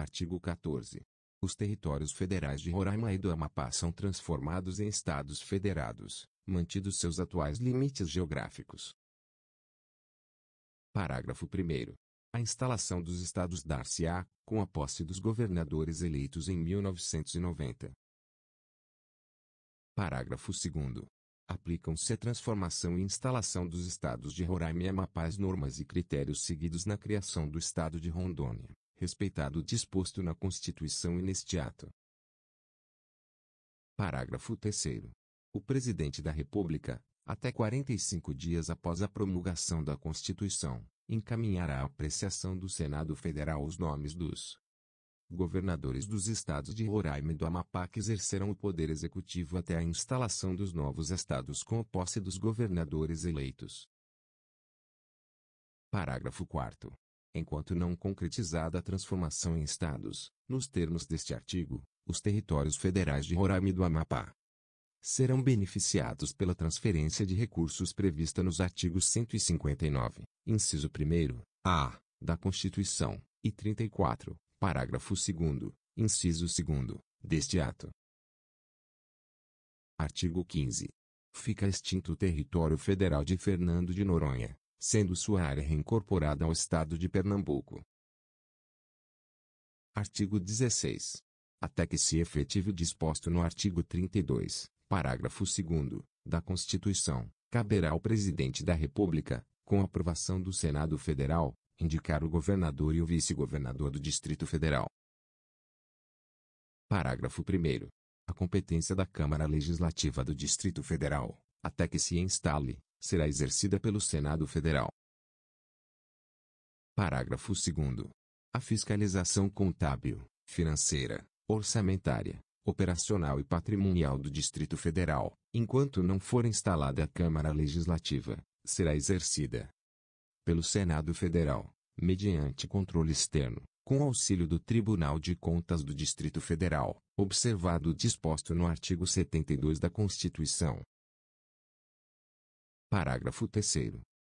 Artigo 14. Os territórios federais de Roraima e do Amapá são transformados em estados federados, mantidos seus atuais limites geográficos. Parágrafo 1. A instalação dos estados dar-se-á, com a posse dos governadores eleitos em 1990. Parágrafo 2. Aplicam-se a transformação e instalação dos estados de Roraima e Amapá as normas e critérios seguidos na criação do estado de Rondônia respeitado o disposto na Constituição e neste ato. Parágrafo 3 O Presidente da República, até 45 dias após a promulgação da Constituição, encaminhará à apreciação do Senado Federal os nomes dos governadores dos estados de Roraima e do Amapá que exercerão o poder executivo até a instalação dos novos estados com a posse dos governadores eleitos. Parágrafo 4 Enquanto não concretizada a transformação em estados, nos termos deste artigo, os territórios federais de Roraima e do Amapá serão beneficiados pela transferência de recursos prevista nos artigos 159, inciso 1, a, da Constituição, e 34, parágrafo 2 inciso 2, deste ato. Artigo 15. Fica extinto o território federal de Fernando de Noronha, sendo sua área reincorporada ao Estado de Pernambuco. Artigo 16. Até que se efetive o disposto no artigo 32, parágrafo 2, da Constituição, caberá ao Presidente da República, com aprovação do Senado Federal, indicar o governador e o vice-governador do Distrito Federal. Parágrafo 1. A competência da Câmara Legislativa do Distrito Federal, até que se instale, será exercida pelo Senado Federal. Parágrafo 2. A fiscalização contábil, financeira, orçamentária, operacional e patrimonial do Distrito Federal, enquanto não for instalada a Câmara Legislativa, será exercida pelo Senado Federal, mediante controle externo, com auxílio do Tribunal de Contas do Distrito Federal, observado o disposto no artigo 72 da Constituição. Parágrafo 3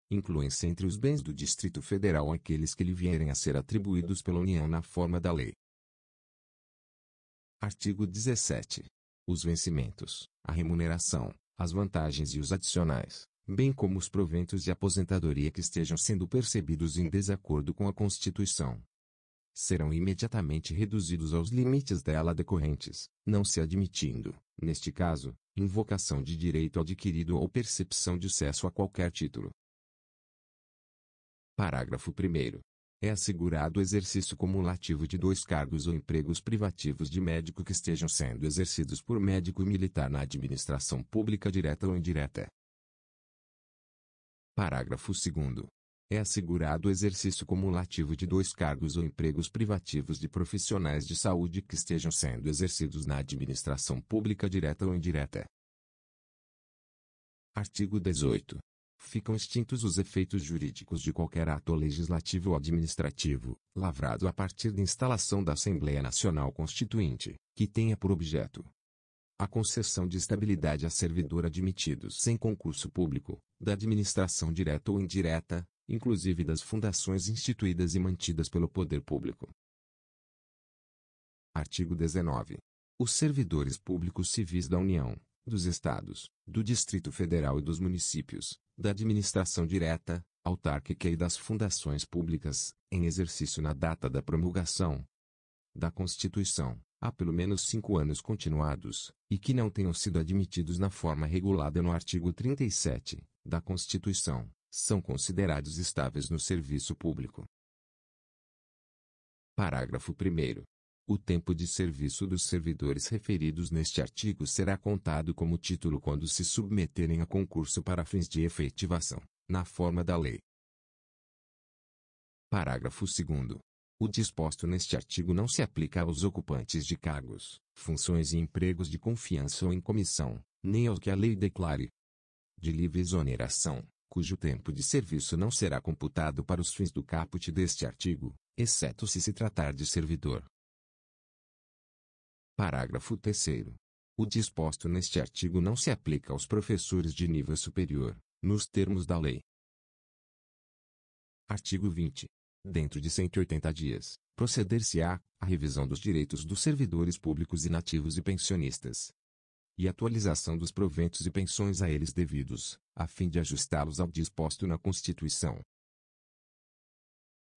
Incluem-se entre os bens do Distrito Federal aqueles que lhe vierem a ser atribuídos pela União na forma da lei. Artigo 17. Os vencimentos, a remuneração, as vantagens e os adicionais, bem como os proventos de aposentadoria que estejam sendo percebidos em desacordo com a Constituição, serão imediatamente reduzidos aos limites dela decorrentes, não se admitindo, neste caso, invocação de direito adquirido ou percepção de acesso a qualquer título. Parágrafo 1. É assegurado o exercício cumulativo de dois cargos ou empregos privativos de médico que estejam sendo exercidos por médico militar na administração pública direta ou indireta. Parágrafo 2. É assegurado o exercício cumulativo de dois cargos ou empregos privativos de profissionais de saúde que estejam sendo exercidos na administração pública direta ou indireta. Artigo 18. Ficam extintos os efeitos jurídicos de qualquer ato legislativo ou administrativo, lavrado a partir da instalação da Assembleia Nacional Constituinte, que tenha por objeto a concessão de estabilidade a servidor admitidos sem concurso público, da administração direta ou indireta, inclusive das fundações instituídas e mantidas pelo poder público. Artigo 19. Os servidores públicos civis da União, dos Estados, do Distrito Federal e dos municípios, da administração direta, autárquica e das fundações públicas, em exercício na data da promulgação da Constituição, há pelo menos cinco anos continuados, e que não tenham sido admitidos na forma regulada no artigo 37 da Constituição, são considerados estáveis no serviço público. Parágrafo 1. O tempo de serviço dos servidores referidos neste artigo será contado como título quando se submeterem a concurso para fins de efetivação, na forma da lei. Parágrafo 2. O disposto neste artigo não se aplica aos ocupantes de cargos, funções e empregos de confiança ou em comissão, nem ao que a lei declare de livre exoneração cujo tempo de serviço não será computado para os fins do caput deste artigo, exceto se se tratar de servidor. Parágrafo 3 O disposto neste artigo não se aplica aos professores de nível superior, nos termos da lei. Artigo 20. Dentro de 180 dias, proceder-se-á à revisão dos direitos dos servidores públicos inativos e pensionistas e atualização dos proventos e pensões a eles devidos, a fim de ajustá-los ao disposto na Constituição.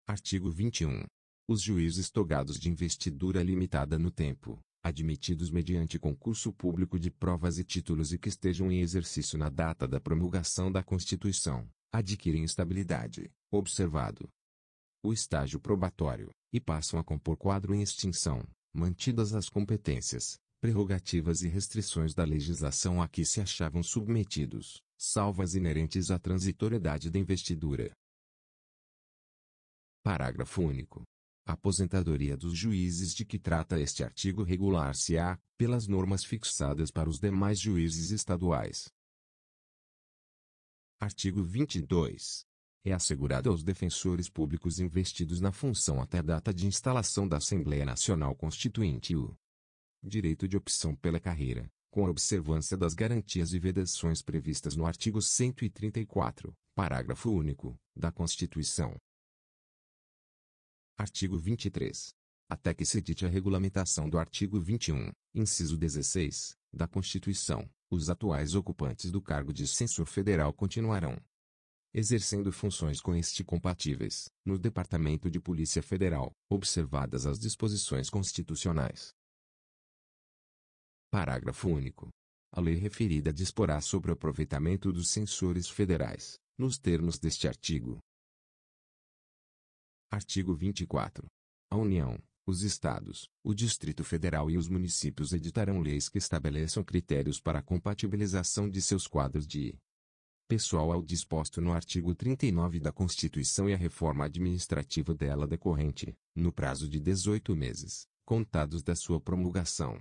Artigo 21. Os juízes togados de investidura limitada no tempo, admitidos mediante concurso público de provas e títulos e que estejam em exercício na data da promulgação da Constituição, adquirem estabilidade, observado o estágio probatório, e passam a compor quadro em extinção, mantidas as competências, prerrogativas e restrições da legislação a que se achavam submetidos salvas inerentes à transitoriedade da investidura. Parágrafo único. A aposentadoria dos juízes de que trata este artigo regular-se-á, pelas normas fixadas para os demais juízes estaduais. Artigo 22. É assegurado aos defensores públicos investidos na função até a data de instalação da Assembleia Nacional Constituinte o direito de opção pela carreira, com a observância das garantias e vedações previstas no artigo 134, parágrafo único, da Constituição. Artigo 23. Até que se dite a regulamentação do artigo 21, inciso 16, da Constituição, os atuais ocupantes do cargo de censor federal continuarão exercendo funções com este compatíveis, no Departamento de Polícia Federal, observadas as disposições constitucionais. Parágrafo único. A lei referida disporá sobre o aproveitamento dos censores federais, nos termos deste artigo. Artigo 24. A União, os Estados, o Distrito Federal e os municípios editarão leis que estabeleçam critérios para a compatibilização de seus quadros de pessoal ao disposto no artigo 39 da Constituição e a reforma administrativa dela decorrente, no prazo de 18 meses, contados da sua promulgação.